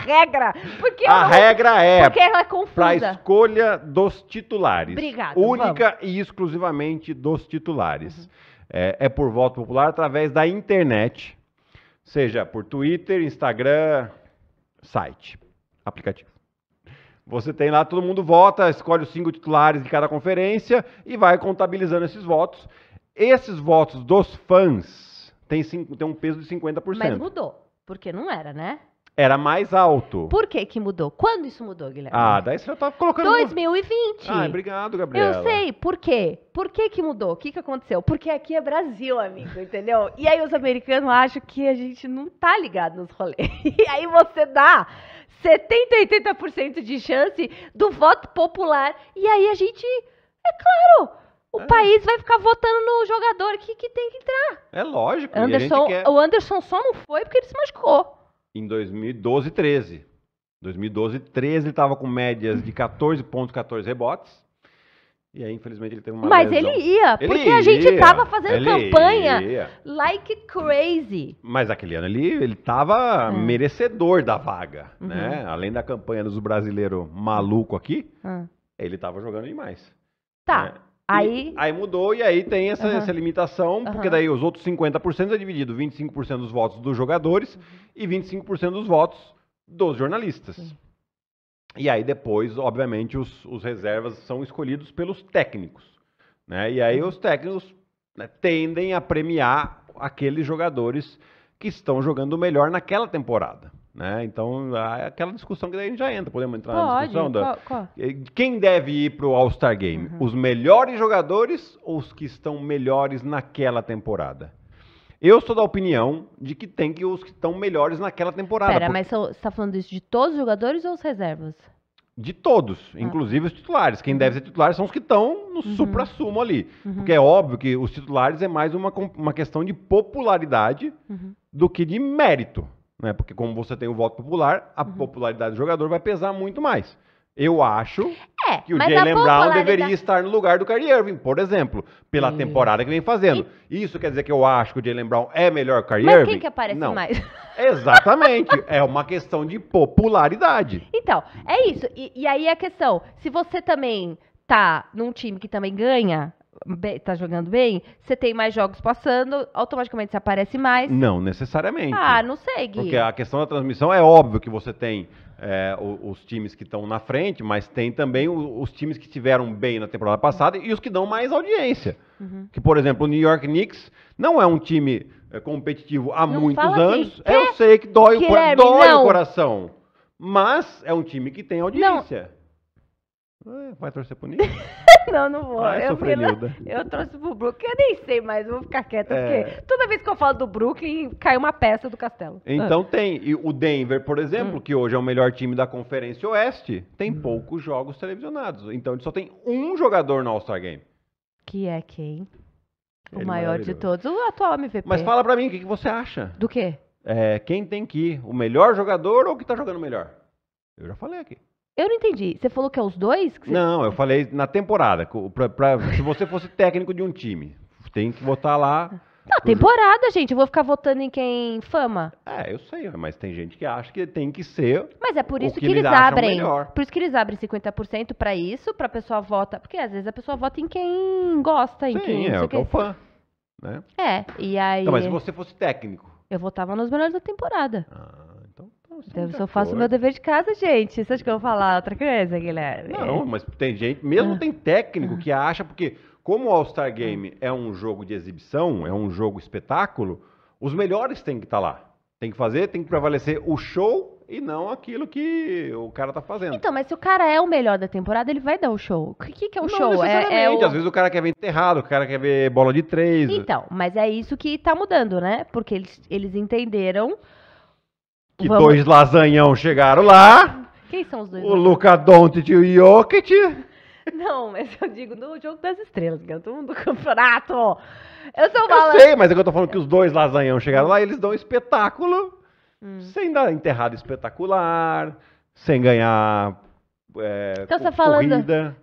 regra. Porque a é regra é. Porque ela é confusa. Para escolha dos titulares. Obrigada. Única vamos. e exclusivamente dos titulares. Uhum. É, é por voto popular através da internet, seja por Twitter, Instagram, site, aplicativo. Você tem lá, todo mundo vota, escolhe os cinco titulares de cada conferência e vai contabilizando esses votos. Esses votos dos fãs têm, tem um peso de 50%. Mas mudou, porque não era, né? Era mais alto. Por que que mudou? Quando isso mudou, Guilherme? Ah, daí você já tá colocando... 2020. Ah, obrigado, Gabriela. Eu sei. Por quê? Por que que mudou? O que que aconteceu? Porque aqui é Brasil, amigo, entendeu? E aí os americanos acham que a gente não tá ligado nos rolês. E aí você dá 70, 80% de chance do voto popular. E aí a gente... É claro, o é. país vai ficar votando no jogador que, que tem que entrar. É lógico. Anderson, quer... O Anderson só não foi porque ele se machucou em 2012 13. 2012 13 ele estava com médias de 14 pontos, 14 rebotes. E aí, infelizmente, ele teve uma. Mas lesão. ele ia, ele porque ia, a gente tava fazendo campanha ia. like crazy. Mas aquele ano ele, ele tava é. merecedor da vaga, uhum. né? Além da campanha dos brasileiros maluco aqui, uhum. ele tava jogando demais. Tá. Né? Aí, aí mudou e aí tem essa, uhum. essa limitação, uhum. porque daí os outros 50% é dividido 25% dos votos dos jogadores uhum. e 25% dos votos dos jornalistas. E aí depois, obviamente, os, os, reservas são escolhidos pelos técnicos. Né? E aí uhum. os técnicos né, tendem a premiar aqueles jogadores que estão jogando melhor naquela temporada. Né? Então, é aquela discussão que daí a gente já entra. Podemos entrar Pode, na discussão? Qual, qual? Quem deve ir para o All-Star Game? Uhum. Os melhores jogadores ou os que estão melhores naquela temporada? Eu sou da opinião de que tem que os que estão melhores naquela temporada. Pera, porque... mas você está falando isso de todos os jogadores ou os reservas? De todos, ah. inclusive os titulares. Quem uhum. deve ser titulares são os que estão no uhum. supra-sumo ali. Uhum. Porque é óbvio que os titulares é mais uma, uma questão de popularidade uhum. do que de mérito. Né? Porque como você tem o voto popular, a uhum. popularidade do jogador vai pesar muito mais. Eu acho é, que o Jalen popularidade... Brown deveria estar no lugar do Kyrie Irving, por exemplo, pela hum. temporada que vem fazendo. E... Isso quer dizer que eu acho que o Jalen Brown é melhor que o Kyrie Mas Irving? Mas quem que aparece Não. mais? Exatamente. é uma questão de popularidade. Então, é isso. E, e aí a questão, se você também tá num time que também ganha, tá jogando bem, você tem mais jogos passando, automaticamente você aparece mais. Não necessariamente. Ah, não sei, Gui. Porque a questão da transmissão é óbvio que você tem é, os, times que estão na frente, mas tem também os, times que estiveram bem na temporada passada e os que dão mais audiência. Uhum. Que, por exemplo, o New York Knicks não é um time é, competitivo há não muitos anos. Assim, eu sei que dói, o, dói o coração. Mas é um time que tem audiência. Não. É, vai torcer pro Nick? não, não vou. Ah, é eu, eu, eu trouxe pro Brooklyn, eu nem sei mais, vou ficar quieta, é. porque toda vez que eu falo do Brooklyn, cai uma peça do castelo. Então ah. tem. E o Denver, por exemplo, hum. que hoje é o melhor time da Conferência Oeste, tem hum. poucos jogos televisionados. Então ele só tem um jogador no All-Star Game. Que é quem? Ele o é maior de todos, o atual MVP. Mas fala pra mim, o que, que você acha? Do quê? É, quem tem que ir? O melhor jogador ou o que tá jogando melhor? Eu já falei aqui. Eu não entendi. Você falou que é os dois? Você... Não, eu falei na temporada. Pra, pra, se você fosse técnico de um time, tem que votar lá. Na temporada, gente. Eu vou ficar votando em quem fama. É, eu sei, né, mas tem gente que acha que tem que ser. Mas é por isso que, que, eles, eles abrem. Melhor. Por isso que eles abrem 50% para isso, pra pessoa vota. Porque às vezes a pessoa vota em quem gosta, em Sim, quem. É, o que é o fã. Né? É, e aí. Então, mas se você fosse técnico. Eu votava nos melhores da temporada. Ah. Então Eu só faço o meu dever de casa, gente. Você acha que eu vou falar outra coisa, Guilherme? Não, mas tem gente, mesmo ah. tem técnico que ah. acha, porque como o All-Star Game é um jogo de exibição, é um jogo espetáculo, os melhores têm que estar tá lá. Tem que fazer, tem que prevalecer o show e não aquilo que o cara tá fazendo. Então, mas se o cara é o melhor da temporada, ele vai dar o show. O que, que é o não show? É, é o... Às vezes o cara quer ver enterrado, o cara quer ver bola de três. Então, mas é isso que tá mudando, né? Porque eles, eles entenderam que Vamos. dois lasanhão chegaram lá. Quem são os dois? O Luca Doncic e o Jokic. Não, mas eu digo no jogo das estrelas, que é todo mundo do campeonato. Eu sou uma... Eu sei, mas é que eu tô falando que os dois lasanhão chegaram lá e eles dão um espetáculo hum. sem dar enterrado espetacular, sem ganhar é, então, você tá corrida. Falando,